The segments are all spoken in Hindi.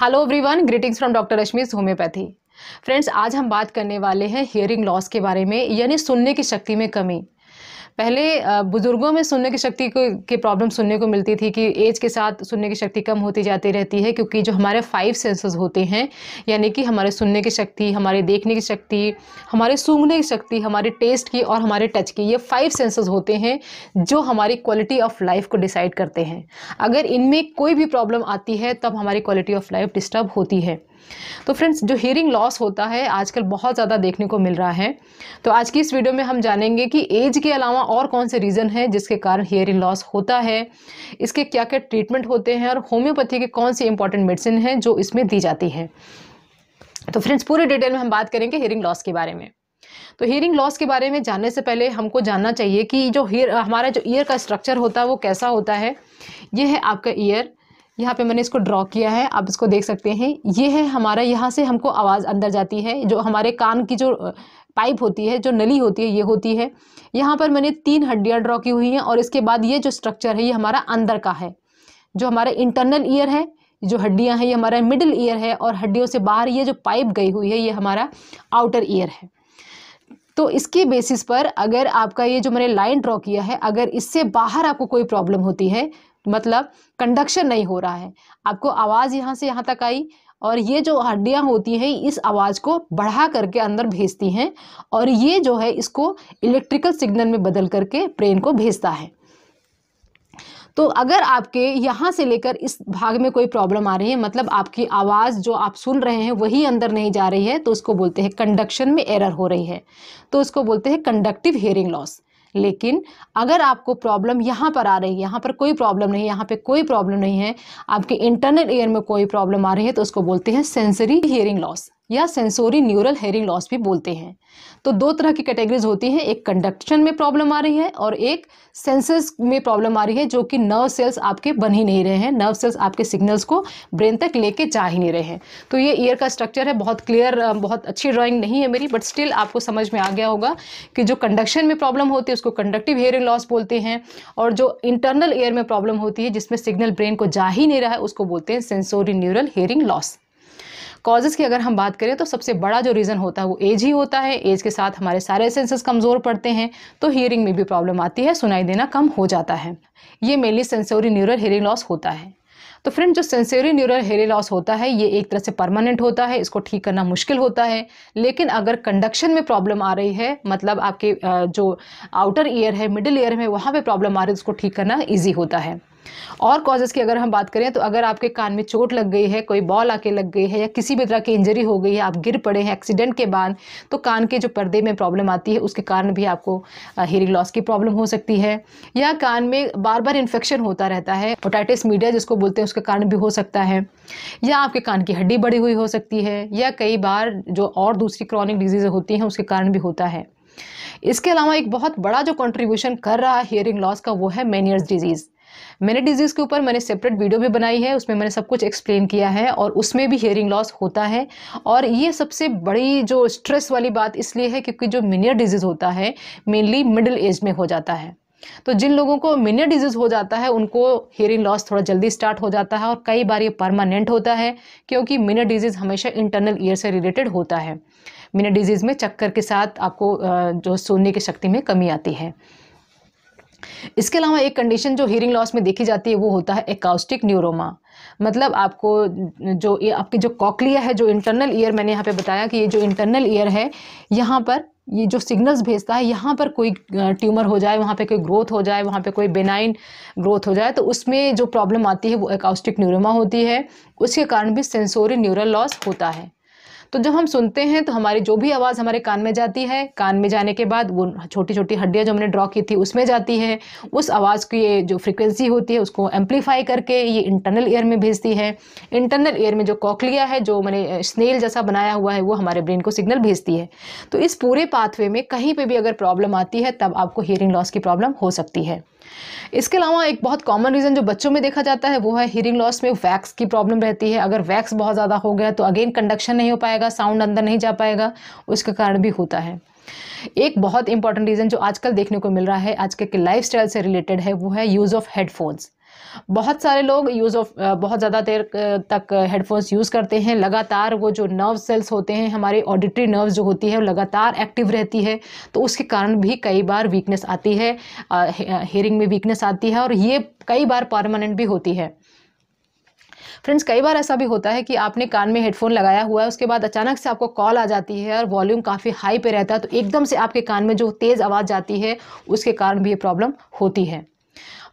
hello everyone greetings from doctor Rashmi's homeopathy friends आज हम बात करने वाले हैं हियरिंग लॉस के बारे में यानी सुनने की शक्ति में कमी पहले बुज़ुर्गों में सुनने की शक्ति को की प्रॉब्लम सुनने को मिलती थी कि एज के साथ सुनने की शक्ति कम होती जाती रहती है क्योंकि जो हमारे फाइव सेंसेस होते हैं यानी कि हमारे सुनने की शक्ति हमारे देखने की शक्ति हमारे सूंघने की शक्ति हमारे टेस्ट की और हमारे टच की ये फाइव सेंसेस होते हैं जो हमारी क्वालिटी ऑफ लाइफ को डिसाइड करते हैं अगर इनमें कोई भी प्रॉब्लम आती है तब हमारी क्वालिटी ऑफ लाइफ डिस्टर्ब होती है तो फ्रेंड्स जो हियरिंग लॉस होता है आजकल बहुत ज़्यादा देखने को मिल रहा है तो आज की इस वीडियो में हम जानेंगे कि एज के अलावा और कौन से रीज़न है जिसके कारण हियरिंग लॉस होता है इसके क्या क्या ट्रीटमेंट होते हैं और होम्योपैथी के कौन सी इंपॉर्टेंट मेडिसिन हैं जो इसमें दी जाती है तो फ्रेंड्स पूरे डिटेल में हम बात करेंगे हियरिंग लॉस के बारे में तो हियरिंग लॉस के बारे में जानने से पहले हमको जानना चाहिए कि जो हियर हमारा जो ईयर का स्ट्रक्चर होता है वो कैसा होता है ये है आपका ईयर यहाँ पे मैंने इसको ड्रॉ किया है आप इसको देख सकते हैं ये है हमारा यहाँ से हमको आवाज़ अंदर जाती है जो हमारे कान की जो पाइप होती है जो नली होती है ये होती है यहाँ पर मैंने तीन हड्डियाँ ड्रॉ की हुई हैं और इसके बाद ये जो स्ट्रक्चर है ये हमारा अंदर का है जो हमारा इंटरनल ईयर है जो हड्डियाँ हैं ये हमारा मिडिल ईयर है और हड्डियों से बाहर ये जो पाइप गई हुई है ये हमारा आउटर ईयर है तो इसके बेसिस पर अगर आपका ये जो मैंने लाइन ड्रॉ किया है अगर इससे बाहर आपको कोई प्रॉब्लम होती है मतलब कंडक्शन नहीं हो रहा है आपको आवाज़ यहाँ से यहाँ तक आई और ये जो हड्डियाँ होती हैं इस आवाज़ को बढ़ा करके अंदर भेजती हैं और ये जो है इसको इलेक्ट्रिकल सिग्नल में बदल करके ब्रेन को भेजता है तो अगर आपके यहाँ से लेकर इस भाग में कोई प्रॉब्लम आ रही है मतलब आपकी आवाज़ जो आप सुन रहे हैं वही अंदर नहीं जा रही है तो उसको बोलते हैं कंडक्शन में एरर हो रही है तो उसको बोलते हैं कंडक्टिव हेयरिंग लॉस लेकिन अगर आपको प्रॉब्लम यहाँ पर आ रही है यहाँ पर कोई प्रॉब्लम नहीं यहाँ पे कोई प्रॉब्लम नहीं है आपके इंटरनल ईयर में कोई प्रॉब्लम आ रही है तो उसको बोलते हैं सेंसरी हियरिंग लॉस या सेंसोरी न्यूरल हेयरिंग लॉस भी बोलते हैं तो दो तरह की कैटेगरीज होती हैं एक कंडक्शन में प्रॉब्लम आ रही है और एक सेंसेस में प्रॉब्लम आ रही है जो कि नर्व सेल्स आपके बन ही नहीं रहे हैं नर्व सेल्स आपके सिग्नल्स को ब्रेन तक लेके जा ही नहीं रहे हैं तो ये ईयर का स्ट्रक्चर है बहुत क्लियर बहुत अच्छी ड्राॅइंग नहीं है मेरी बट स्टिल आपको समझ में आ गया होगा कि जो कंडक्शन में प्रॉब्लम होती है उसको कंडक्टिव हेयरिंग लॉस बोलते हैं और जो इंटरनल ईयर में प्रॉब्लम होती है जिसमें सिग्नल ब्रेन को जा ही नहीं रहा है उसको बोलते हैं sensory neural hearing loss causes की अगर हम बात करें तो सबसे बड़ा जो रीज़न होता है वो एज ही होता है एज के साथ हमारे सारे सेंसेस कमज़ोर पड़ते हैं तो हियरिंग में भी प्रॉब्लम आती है सुनाई देना कम हो जाता है ये mainly sensory neural hearing loss होता है तो फ्रेंड जो सेंसेरी न्यूरल हेरी लॉस होता है ये एक तरह से परमानेंट होता है इसको ठीक करना मुश्किल होता है लेकिन अगर कंडक्शन में प्रॉब्लम आ रही है मतलब आपके जो आउटर ईयर है मिडिल ईयर में वहाँ पे प्रॉब्लम आ रही है उसको ठीक करना ईजी होता है और कॉजेज़ की अगर हम बात करें तो अगर आपके कान में चोट लग गई है कोई बॉल आके लग गई है या किसी भी तरह की इंजरी हो गई है आप गिर पड़े हैं एक्सीडेंट के बाद तो कान के जो पर्दे में प्रॉब्लम आती है उसके कारण भी आपको हेयरिंग लॉस की प्रॉब्लम हो सकती है या कान में बार बार इन्फेक्शन होता रहता है पोटाइटिस मीडिया जिसको बोलते हैं उसके कारण भी हो सकता है या आपके कान की हड्डी बड़ी हुई हो सकती है या कई बार जो और दूसरी क्रॉनिक डिजीज़ होती हैं उसके कारण भी होता है इसके अलावा एक बहुत बड़ा जो कंट्रीब्यूशन कर रहा है हेयरिंग लॉस का वो है मेनियर्स डिजीज़ मैंने डिजीज़ के ऊपर मैंने सेपरेट वीडियो भी बनाई है उसमें मैंने सब कुछ एक्सप्लेन किया है और उसमें भी हेयरिंग लॉस होता है और ये सबसे बड़ी जो स्ट्रेस वाली बात इसलिए है क्योंकि जो मिनियर डिजीज़ होता है मेनली मिडिल एज में हो जाता है तो जिन लोगों को मिनियर डिजीज़ हो जाता है उनको हेयरिंग लॉस थोड़ा जल्दी स्टार्ट हो जाता है और कई बार ये परमानेंट होता है क्योंकि मिनियर डिजीज़ हमेशा इंटरनल ईयर से रिलेटेड होता है मिनियर डिजीज़ में चक्कर के साथ आपको जो सुनने की शक्ति में कमी आती है इसके अलावा एक कंडीशन जो हियरिंग लॉस में देखी जाती है वो होता है एकाउस्टिक न्यूरोमा मतलब आपको जो ये आपकी जो कॉकलिया है जो इंटरनल ईयर मैंने यहाँ पे बताया कि ये जो इंटरनल ईयर है यहाँ पर ये जो सिग्नल्स भेजता है यहाँ पर कोई ट्यूमर हो जाए वहाँ पे कोई ग्रोथ हो जाए वहाँ पे कोई बेनाइन ग्रोथ हो जाए तो उसमें जो प्रॉब्लम आती है वो एकाउस्टिक न्यूरोमा होती है उसके कारण भी सेंसोरी न्यूरल लॉस होता है तो जब हम सुनते हैं तो हमारी जो भी आवाज़ हमारे कान में जाती है कान में जाने के बाद वो छोटी छोटी हड्डियाँ जो हमने ड्रॉ की थी उसमें जाती है उस आवाज़ की जो फ्रिक्वेंसी होती है उसको एम्पलीफाई करके ये इंटरनल ईयर में भेजती है इंटरनल ईयर में जो कॉकलिया है जो मैंने स्नेल जैसा बनाया हुआ है वो हमारे ब्रेन को सिग्नल भेजती है तो इस पूरे पाथवे में कहीं पर भी अगर प्रॉब्लम आती है तब आपको हियरिंग लॉस की प्रॉब्लम हो सकती है इसके अलावा एक बहुत कॉमन रीज़न जो बच्चों में देखा जाता है वो है हियरिंग लॉस में वैक्स की प्रॉब्लम रहती है अगर वैक्स बहुत ज़्यादा हो गया तो अगेन कंडक्शन नहीं हो पाएगा साउंड अंदर नहीं जा पाएगा उसके कारण भी होता है एक बहुत इंपॉर्टेंट रीज़न जो आजकल देखने को मिल रहा है आजकल के लाइफ से रिलेटेड है वो है यूज़ ऑफ हेडफोन्स बहुत सारे लोग यूज़ ऑफ बहुत ज़्यादा देर तक हेडफोन्स यूज़ करते हैं लगातार वो जो नर्व सेल्स होते हैं हमारे ऑडिटरी नर्व जो होती है वो लगातार एक्टिव रहती है तो उसके कारण भी कई बार वीकनेस आती है हेयरिंग में वीकनेस आती है और ये कई बार परमानेंट भी होती है फ्रेंड्स कई बार ऐसा भी होता है कि आपने कान में हेडफोन लगाया हुआ है उसके बाद अचानक से आपको कॉल आ जाती है और वॉल्यूम काफ़ी हाई पे रहता है तो एकदम से आपके कान में जो तेज़ आवाज़ जाती है उसके कारण भी ये प्रॉब्लम होती है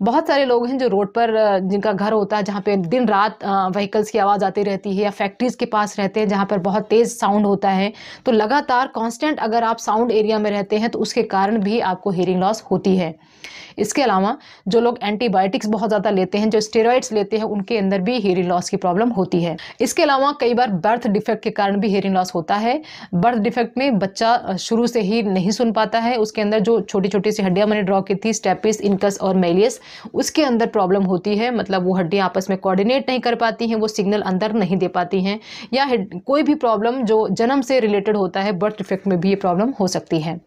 बहुत सारे लोग हैं जो रोड पर जिनका घर होता है जहाँ पे दिन रात व्हीकल्स की आवाज़ आती रहती है या फैक्ट्रीज़ के पास रहते हैं जहाँ पर बहुत तेज़ साउंड होता है तो लगातार कॉन्स्टेंट अगर आप साउंड एरिया में रहते हैं तो उसके कारण भी आपको हेयरिंग लॉस होती है इसके अलावा जो लोग एंटीबायोटिक्स बहुत ज़्यादा लेते हैं जो स्टेरॉइड्स लेते हैं उनके अंदर भी हेयरिंग लॉस की प्रॉब्लम होती है इसके अलावा कई बार बर्थ डिफेक्ट के कारण भी हेयरिंग लॉस होता है बर्थ डिफेक्ट में बच्चा शुरू से ही नहीं सुन पाता है उसके अंदर जो छोटी छोटी सी हड्डियाँ मैंने ड्रॉ की थी स्टेपिस इनकस और मेलियस उसके अंदर प्रॉब्लम होती है मतलब वो हड्डियाँ आपस में कोऑर्डिनेट नहीं कर पाती हैं वो सिग्नल अंदर नहीं दे पाती हैं या कोई भी प्रॉब्लम जो जन्म से रिलेटेड होता है बर्थ डिफेक्ट में भी ये प्रॉब्लम हो सकती है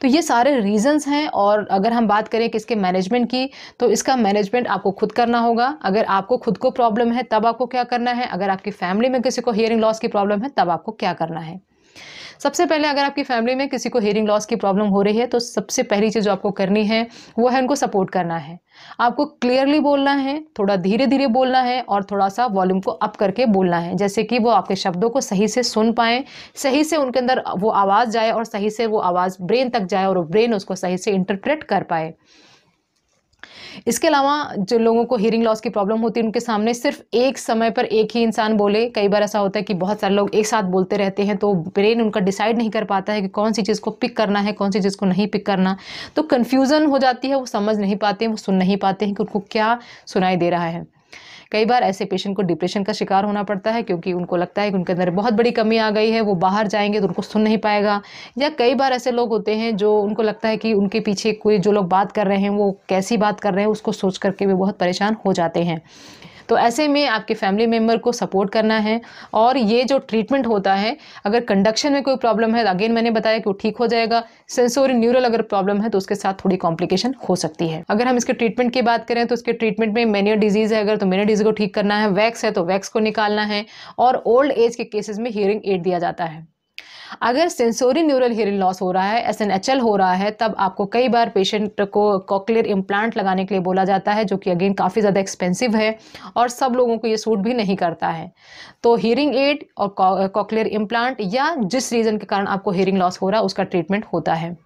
तो ये सारे रीजंस हैं और अगर हम बात करें कि इसके मैनेजमेंट की तो इसका मैनेजमेंट आपको खुद करना होगा अगर आपको खुद को प्रॉब्लम है तब आपको क्या करना है अगर आपकी फैमिली में किसी को हियरिंग लॉस की प्रॉब्लम है तब आपको क्या करना है सबसे पहले अगर आपकी फैमिली में किसी को हेयरिंग लॉस की प्रॉब्लम हो रही है तो सबसे पहली चीज़ जो आपको करनी है वो है उनको सपोर्ट करना है आपको क्लियरली बोलना है थोड़ा धीरे धीरे बोलना है और थोड़ा सा वॉल्यूम को अप करके बोलना है जैसे कि वो आपके शब्दों को सही से सुन पाएँ सही से उनके अंदर वो आवाज़ जाए और सही से वो आवाज़ ब्रेन तक जाए और ब्रेन उसको सही से इंटरप्रेट कर पाए इसके अलावा जो लोगों को हियरिंग लॉस की प्रॉब्लम होती है उनके सामने सिर्फ एक समय पर एक ही इंसान बोले कई बार ऐसा होता है कि बहुत सारे लोग एक साथ बोलते रहते हैं तो ब्रेन उनका डिसाइड नहीं कर पाता है कि कौन सी चीज़ को पिक करना है कौन सी चीज़ को नहीं पिक करना तो कन्फ्यूज़न हो जाती है वो समझ नहीं पाते वो सुन नहीं पाते हैं कि उनको क्या सुनाई दे रहा है कई बार ऐसे पेशेंट को डिप्रेशन का शिकार होना पड़ता है क्योंकि उनको लगता है कि उनके अंदर बहुत बड़ी कमी आ गई है वो बाहर जाएंगे तो उनको सुन नहीं पाएगा या कई बार ऐसे लोग होते हैं जो उनको लगता है कि उनके पीछे कोई जो लोग बात कर रहे हैं वो कैसी बात कर रहे हैं उसको सोच करके वे बहुत परेशान हो जाते हैं तो ऐसे में आपके फैमिली मेम्बर को सपोर्ट करना है और ये जो ट्रीटमेंट होता है अगर कंडक्शन में कोई प्रॉब्लम है अगेन मैंने बताया कि वो ठीक हो जाएगा सेंसोरी न्यूरल अगर प्रॉब्लम है तो उसके साथ थोड़ी कॉम्प्लिकेशन हो सकती है अगर हम इसके ट्रीटमेंट की बात करें तो उसके ट्रीटमेंट में मेनियर डिजीज है अगर तो मेनियर डिजीज को ठीक करना है वैक्स है तो वैक्स को निकालना है और ओल्ड एज के केसेस में हियरिंग एड दिया जाता है अगर सेंसोरी न्यूरल हेयरिंग लॉस हो रहा है एस एन एच एल हो रहा है तब आपको कई बार पेशेंट को कॉकलियर इम्प्लांट लगाने के लिए बोला जाता है जो कि अगेन काफ़ी ज़्यादा एक्सपेंसिव है और सब लोगों को ये सूट भी नहीं करता है तो हियरिंग एड और कॉकलियर इम्प्लांट या जिस रीज़न के कारण आपको हियरिंग लॉस हो रहा है उसका ट्रीटमेंट होता है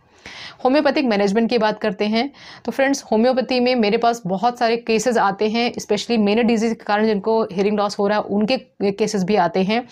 होम्योपैथिक मैनेजमेंट की बात करते हैं तो फ्रेंड्स होम्योपैथी में मेरे पास बहुत सारे केसेस आते हैं स्पेशली मेनर डिजीज़ के कारण जिनको हेरिंग लॉस हो रहा है उनके केसेस भी आते हैं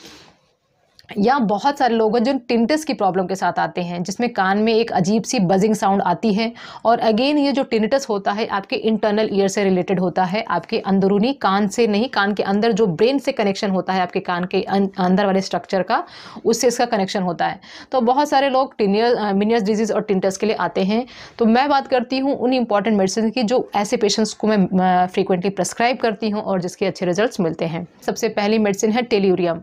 या बहुत सारे लोग हैं जो टिंटस की प्रॉब्लम के साथ आते हैं जिसमें कान में एक अजीब सी बजिंग साउंड आती है और अगेन ये जो टिनटस होता है आपके इंटरनल ईयर से रिलेटेड होता है आपके अंदरूनी कान से नहीं कान के अंदर जो ब्रेन से कनेक्शन होता है आपके कान के अं-, अंदर वाले स्ट्रक्चर का उससे इसका कनेक्शन होता है तो बहुत सारे लोग टिनियर मिनियस डिजीज़ और टिंटस के लिए आते हैं तो मैं बात करती हूँ उन इंपॉर्टेंट मेडिसिन की जो ऐसे पेशेंट्स को मैं फ्रीक्वेंटली प्रेस्क्राइब करती हूँ और जिसके अच्छे रिजल्ट मिलते हैं सबसे पहली मेडिसिन है टेल्यूरियम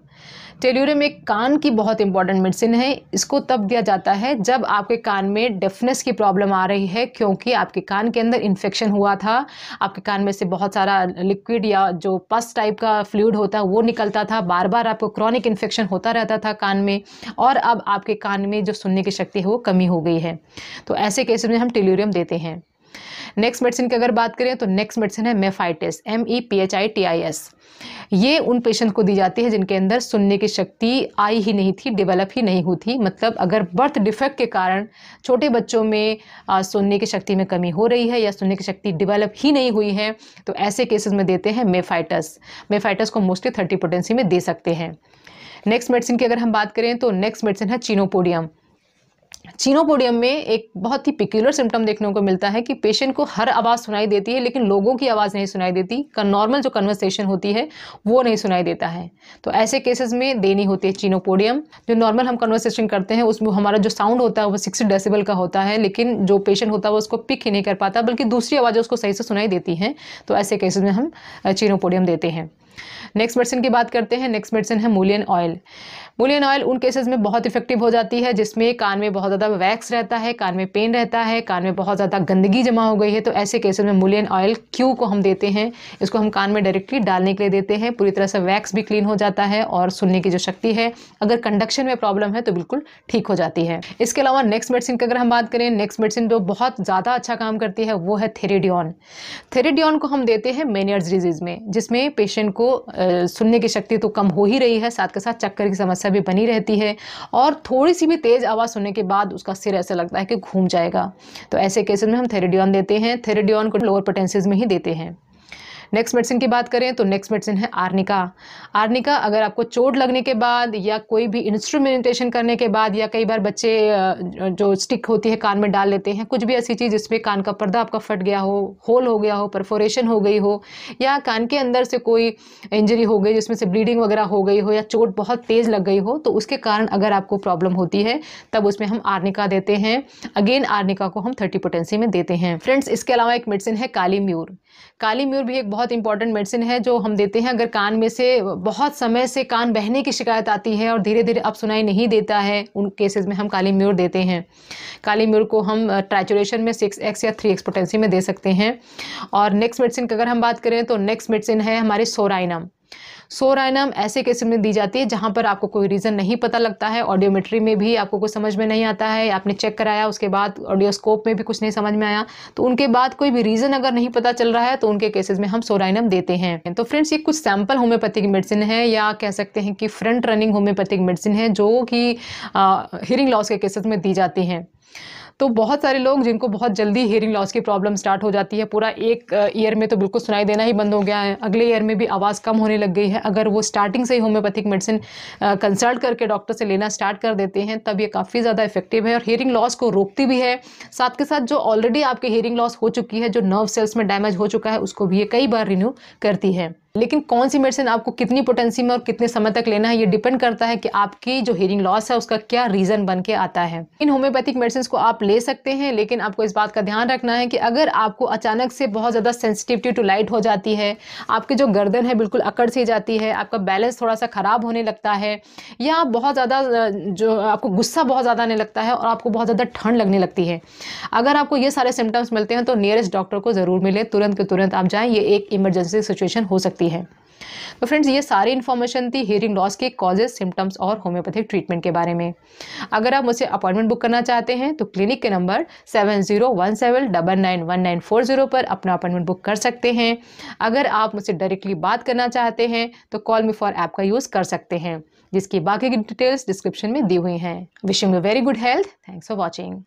टेल्यूरियम एक कान की बहुत इंपॉर्टेंट मेडिसिन है इसको तब दिया जाता है जब आपके कान में डेफनेस की प्रॉब्लम आ रही है क्योंकि आपके कान के अंदर इन्फेक्शन हुआ था आपके कान में से बहुत सारा लिक्विड या जो पस टाइप का फ्लूड होता है वो निकलता था बार बार आपको क्रॉनिक इन्फेक्शन होता रहता था कान में और अब आपके कान में जो सुनने की शक्ति है वो कमी हो गई है तो ऐसे केसेस में हम टिल्यूरियम देते हैं नेक्स्ट मेडिसिन की अगर बात करें तो नेक्स्ट मेडिसिन है Mephitis M E P H I T I S ये उन पेशेंट को दी जाती है जिनके अंदर सुनने की शक्ति आई ही नहीं थी डेवलप ही नहीं हुई थी मतलब अगर बर्थ डिफेक्ट के कारण छोटे बच्चों में आ, सुनने की शक्ति में कमी हो रही है या सुनने की शक्ति डेवलप ही नहीं हुई है तो ऐसे केसेस में देते हैं मेफाइटस मेफाइटस को मोस्टली थर्टी पोटेंसी में दे सकते हैं नेक्स्ट मेडिसिन की अगर हम बात करें तो नेक्स्ट मेडिसिन है चीनोपोडियम चीनोपोडियम में एक बहुत ही पिक्यूलर सिम्टम देखने को मिलता है कि पेशेंट को हर आवाज़ सुनाई देती है लेकिन लोगों की आवाज़ नहीं सुनाई देती का नॉर्मल जो कन्वर्सेशन होती है वो नहीं सुनाई देता है तो ऐसे केसेस में देनी होती है चीनोपोडियम जो नॉर्मल हम कन्वर्सेशन करते हैं उसमें हमारा जो साउंड होता है वो सिक्सटी डेसिबल का होता है लेकिन जो पेशेंट होता है वो उसको पिक ही नहीं कर पाता बल्कि दूसरी आवाज़ उसको सही से सुनाई देती हैं तो ऐसे केसेज में हम चीनोपोडियम देते हैं नेक्स्ट मेडिसिन की बात करते हैं नेक्स्ट मेडिसिन है मूलियन ऑयल मूलियन ऑयल उन केसेस में बहुत इफेक्टिव हो जाती है जिसमें कान में बहुत ज़्यादा वैक्स रहता है कान में पेन रहता है कान में बहुत ज़्यादा गंदगी जमा हो गई है तो ऐसे केसेस में मूलियन ऑयल क्यू को हम देते हैं इसको हम कान में डायरेक्टली डालने के लिए देते हैं पूरी तरह से वैक्स भी क्लीन हो जाता है और सुनने की जो शक्ति है अगर कंडक्शन में प्रॉब्लम है तो बिल्कुल ठीक हो जाती है इसके अलावा नेक्स्ट मेडिसिन की अगर हम बात करें नेक्स्ट मेडिसिन जो बहुत ज़्यादा अच्छा काम करती है वो है थेरेडियन थेरेडियन को हम देते हैं मेनियर्स डिजीज़ में जिसमें पेशेंट को सुनने की शक्ति तो कम हो ही रही है साथ के साथ चक्कर की समस्या भी बनी रहती है और थोड़ी सी भी तेज़ आवाज़ सुनने के बाद उसका सिर ऐसा लगता है कि घूम जाएगा तो ऐसे केसेस में हम थेरेडियन देते हैं थेरेडियन को लोअर पोटेंसीज में ही देते हैं नेक्स्ट मेडिसिन की बात करें तो नेक्स्ट मेडिसिन है आर्निका आर्निका अगर आपको चोट लगने के बाद या कोई भी इंस्ट्रूमेंटेशन करने के बाद या कई बार बच्चे जो स्टिक होती है कान में डाल लेते हैं कुछ भी ऐसी चीज़ जिसमें कान का पर्दा आपका फट गया हो होल हो गया हो परफोरेशन हो गई हो या कान के अंदर से कोई इंजरी हो गई जिसमें से ब्लीडिंग वगैरह हो गई हो या चोट बहुत तेज़ लग गई हो तो उसके कारण अगर आपको प्रॉब्लम होती है तब उसमें हम आर्निका देते हैं अगेन आर्निका को हम थर्टी पोटेंसी में देते हैं फ्रेंड्स इसके अलावा एक मेडिसिन है काली म्यूर काली म्यूर भी एक बहुत बहुत इंपॉर्टेंट मेडिसिन है जो हम देते हैं अगर कान में से बहुत समय से कान बहने की शिकायत आती है और धीरे धीरे अब सुनाई नहीं देता है उन केसेस में हम काली म्यूर देते हैं काली म्यूर को हम ट्रैचुरेशन में सिक्स एक्स या थ्री एक्सपोटेंसी में दे सकते हैं और नेक्स्ट मेडिसिन की अगर हम बात करें तो नेक्स्ट मेडिसिन है हमारी सोराइनम सोरायनम ऐसे केस में दी जाती है जहाँ पर आपको कोई रीज़न नहीं पता लगता है ऑडियोमेट्री में भी आपको कुछ समझ में नहीं आता है आपने चेक कराया उसके बाद ऑडियोस्कोप में भी कुछ नहीं समझ में आया तो उनके बाद कोई भी रीज़न अगर नहीं पता चल रहा है तो उनके केसेज में हम सोराइनम देते हैं तो फ्रेंड्स ये कुछ सैम्पल होम्योपैथिक मेडिसिन है या कह सकते हैं कि फ्रंट रनिंग होम्योपैथिक मेडिसिन है जो कि हियरिंग लॉस के केसेस में दी जाती हैं तो बहुत सारे लोग जिनको बहुत जल्दी हेयरिंग लॉस की प्रॉब्लम स्टार्ट हो जाती है पूरा एक ईयर में तो बिल्कुल सुनाई देना ही बंद हो गया है अगले ईयर में भी आवाज़ कम होने लग गई है अगर वो स्टार्टिंग से ही होम्योपैथिक मेडिसिन कंसल्ट करके डॉक्टर से लेना स्टार्ट कर देते हैं तब ये काफ़ी ज़्यादा इफेक्टिव है और हेयरिंग लॉस को रोकती भी है साथ के साथ जो ऑलरेडी आपकी हेयरिंग लॉस हो चुकी है जो नर्व सेल्स में डैमेज हो चुका है उसको भी ये कई बार रिन्यू करती है लेकिन कौन सी मेडिसिन आपको कितनी पोटेंसी में और कितने समय तक लेना है ये डिपेंड करता है कि आपकी जो हेयरिंग लॉस है उसका क्या रीजन बन के आता है इन होम्योपैथिक मेडिसिन को आप ले सकते हैं लेकिन आपको इस बात का ध्यान रखना है कि अगर आपको अचानक से बहुत ज़्यादा सेंसिटिविटी टू लाइट हो जाती है आपकी जो गर्दन है बिल्कुल अकड़ सी जाती है आपका बैलेंस थोड़ा सा ख़राब होने लगता है या बहुत ज़्यादा जो आपको गुस्सा बहुत ज़्यादा आने लगता है और आपको बहुत ज़्यादा ठंड लगने लगती है अगर आपको ये सारे सिम्टम्स मिलते हैं तो नियरेस्ट डॉक्टर को ज़रूर मिले तुरंत के तुरंत आप जाएँ ये एक इमरजेंसी सिचुएशन हो सकती है सकती है तो फ्रेंड्स ये सारी इन्फॉर्मेशन थी हियरिंग लॉस के कॉजेज सिम्टम्स और होम्योपैथिक ट्रीटमेंट के बारे में अगर आप मुझसे अपॉइंटमेंट बुक करना चाहते हैं तो क्लिनिक के number seven zero one seven double nine one nine four zero पर अपना अपॉइंटमेंट बुक कर सकते हैं अगर आप मुझसे डायरेक्टली बात करना चाहते हैं तो कॉल मी फॉर ऐप का यूज़ कर सकते हैं जिसकी बाकी की डिटेल्स डिस्क्रिप्शन में दी हुई हैं wishing you very good health thanks for watching